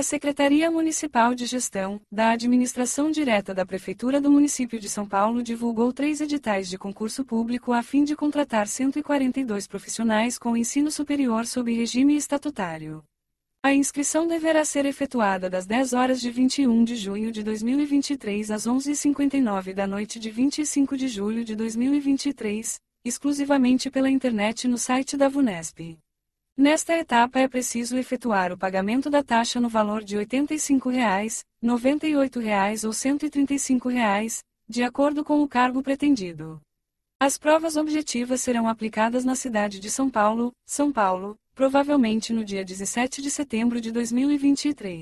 A Secretaria Municipal de Gestão da Administração Direta da Prefeitura do Município de São Paulo divulgou três editais de concurso público a fim de contratar 142 profissionais com ensino superior sob regime estatutário. A inscrição deverá ser efetuada das 10 horas de 21 de junho de 2023 às 11h59 da noite de 25 de julho de 2023, exclusivamente pela internet no site da VUNESP. Nesta etapa é preciso efetuar o pagamento da taxa no valor de R$ 85,00, R$ 98,00 ou R$ 135,00, de acordo com o cargo pretendido. As provas objetivas serão aplicadas na cidade de São Paulo, São Paulo, provavelmente no dia 17 de setembro de 2023.